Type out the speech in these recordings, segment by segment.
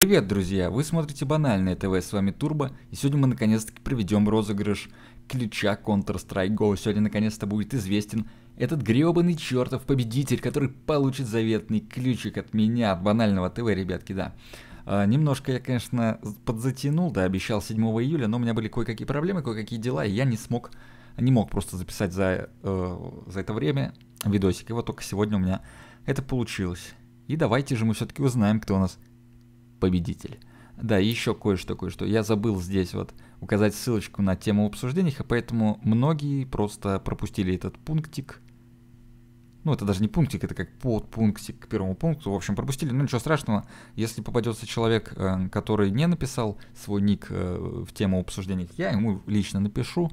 Привет, друзья! Вы смотрите Банальное ТВ, с вами Турбо, и сегодня мы наконец-таки проведем розыгрыш ключа Counter-Strike GO. Сегодня наконец-то будет известен этот гребаный чертов победитель, который получит заветный ключик от меня, от Банального ТВ, ребятки, да. А, немножко я, конечно, подзатянул, да, обещал 7 июля, но у меня были кое-какие проблемы, кое-какие дела, и я не смог, не мог просто записать за, э, за это время видосик. И вот только сегодня у меня это получилось. И давайте же мы все-таки узнаем, кто у нас победитель. Да, еще кое-что, кое-что. Я забыл здесь вот указать ссылочку на тему обсуждений, и поэтому многие просто пропустили этот пунктик. Ну, это даже не пунктик, это как подпунктик к первому пункту. В общем, пропустили. Ну, ничего страшного. Если попадется человек, э, который не написал свой ник э, в тему обсуждений, я ему лично напишу.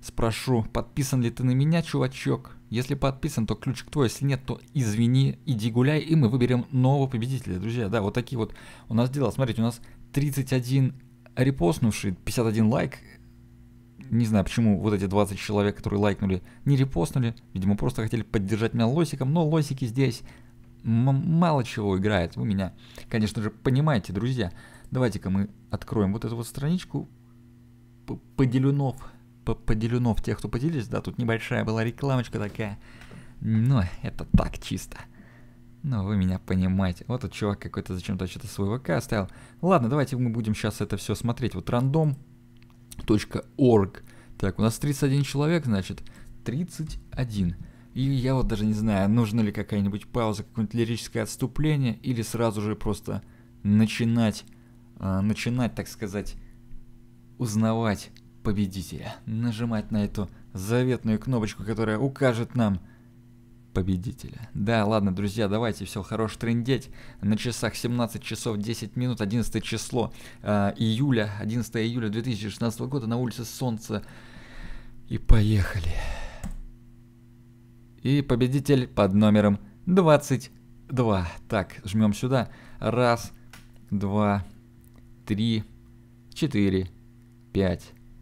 Спрошу, подписан ли ты на меня, чувачок? Если подписан, то ключик твой, если нет, то извини, иди гуляй, и мы выберем нового победителя, друзья. Да, вот такие вот у нас дела. Смотрите, у нас 31 репостнувший, 51 лайк. Не знаю, почему вот эти 20 человек, которые лайкнули, не репостнули. Видимо, просто хотели поддержать меня лосиком, но лосики здесь мало чего играют Вы меня, конечно же, понимаете, друзья. Давайте-ка мы откроем вот эту вот страничку. Поделюнов поделено в тех, кто поделились, да, тут небольшая была рекламочка такая. Но ну, это так чисто. Ну, вы меня понимаете. Вот этот чувак какой-то зачем-то что-то свой ВК оставил. Ладно, давайте мы будем сейчас это все смотреть. Вот random.org. Так, у нас 31 человек, значит, 31. И я вот даже не знаю, нужна ли какая-нибудь пауза, какое-нибудь лирическое отступление, или сразу же просто начинать, э, начинать, так сказать, узнавать победителя, нажимать на эту заветную кнопочку, которая укажет нам победителя. Да, ладно, друзья, давайте, все, хорош трындеть. На часах 17 часов 10 минут, 11 число э, июля, 11 июля 2016 года, на улице солнце. И поехали. И победитель под номером 22. Так, жмем сюда. Раз, два, три, четыре, пять.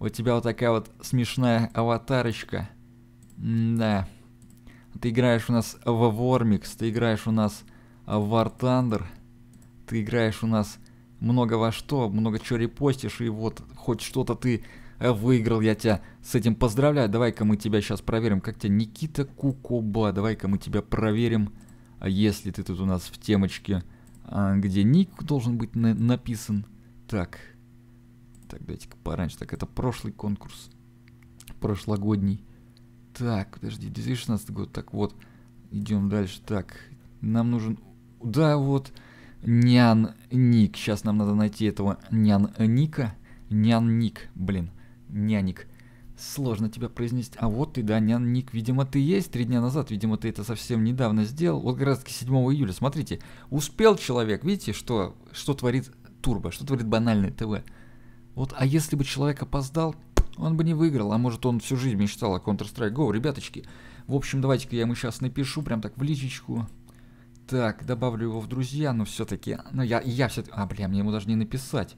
у тебя вот такая вот смешная аватарочка. да. Ты играешь у нас в Вормикс, ты играешь у нас в War Thunder, ты играешь у нас много во что, много чего репостишь, и вот хоть что-то ты э, выиграл, я тебя с этим поздравляю. Давай-ка мы тебя сейчас проверим. Как тебя, Никита Кукоба? Давай-ка мы тебя проверим, а если ты тут у нас в темочке, а, где ник должен быть на написан. Так, так, дайте-ка пораньше. Так, это прошлый конкурс. Прошлогодний. Так, подожди, 2016 год. Так, вот. Идем дальше. Так, нам нужен... Да, вот. Нян Ник. Сейчас нам надо найти этого Нян Ника. Нян Ник, блин. Няник. Сложно тебя произнести. А вот ты, да, Нян Ник, видимо, ты есть три дня назад. Видимо, ты это совсем недавно сделал. Вот как раз таки 7 июля. Смотрите, успел человек. Видите, что, что творит Турбо, что творит Банальный ТВ. Вот, а если бы человек опоздал, он бы не выиграл, а может он всю жизнь мечтал о Counter-Strike Go, ребяточки. В общем, давайте-ка я ему сейчас напишу, прям так в личечку. Так, добавлю его в друзья, но все-таки... Ну, я, я все А, бля, мне ему даже не написать.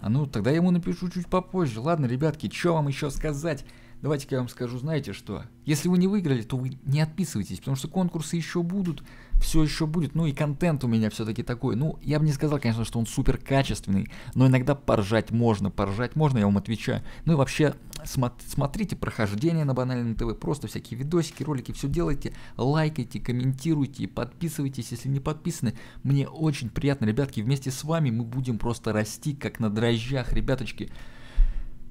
А ну, тогда я ему напишу чуть попозже. Ладно, ребятки, что вам еще сказать? Давайте-ка я вам скажу, знаете что? Если вы не выиграли, то вы не отписывайтесь, потому что конкурсы еще будут, все еще будет. Ну и контент у меня все-таки такой. Ну, я бы не сказал, конечно, что он супер качественный, но иногда поржать можно, поржать можно, я вам отвечаю. Ну и вообще, смо- смотрите прохождение на банальном ТВ, просто всякие видосики, ролики, все делайте, лайкайте, комментируйте, подписывайтесь, если не подписаны. Мне очень приятно, ребятки, вместе с вами мы будем просто расти, как на дрожжах, ребяточки.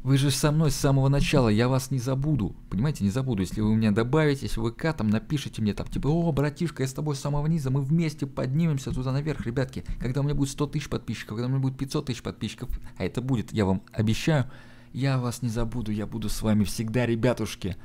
Вы же со мной с самого начала, я вас не забуду. Понимаете, не забуду, если вы меня добавите, если вы к там напишите мне, там, типа, о, братишка, я с тобой с самого низа, мы вместе поднимемся туда наверх, ребятки. Когда у меня будет 100 тысяч подписчиков, когда у меня будет 500 тысяч подписчиков, а это будет, я вам обещаю, я вас не забуду, я буду с вами всегда, ребятушки.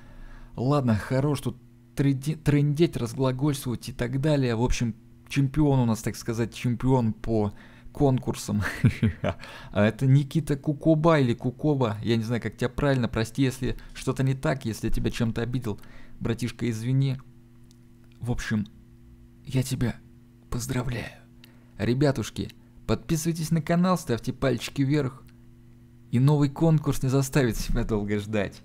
Ладно, хорош тут трендеть, разглагольствовать и так далее. В общем, чемпион у нас, так сказать, чемпион по конкурсом. А это Никита Кукоба или Кукоба. Я не знаю, как тебя правильно. Прости, если что-то не так, если я тебя чем-то обидел. Братишка, извини. В общем, я тебя поздравляю. Ребятушки, подписывайтесь на канал, ставьте пальчики вверх. И новый конкурс не заставит себя долго ждать.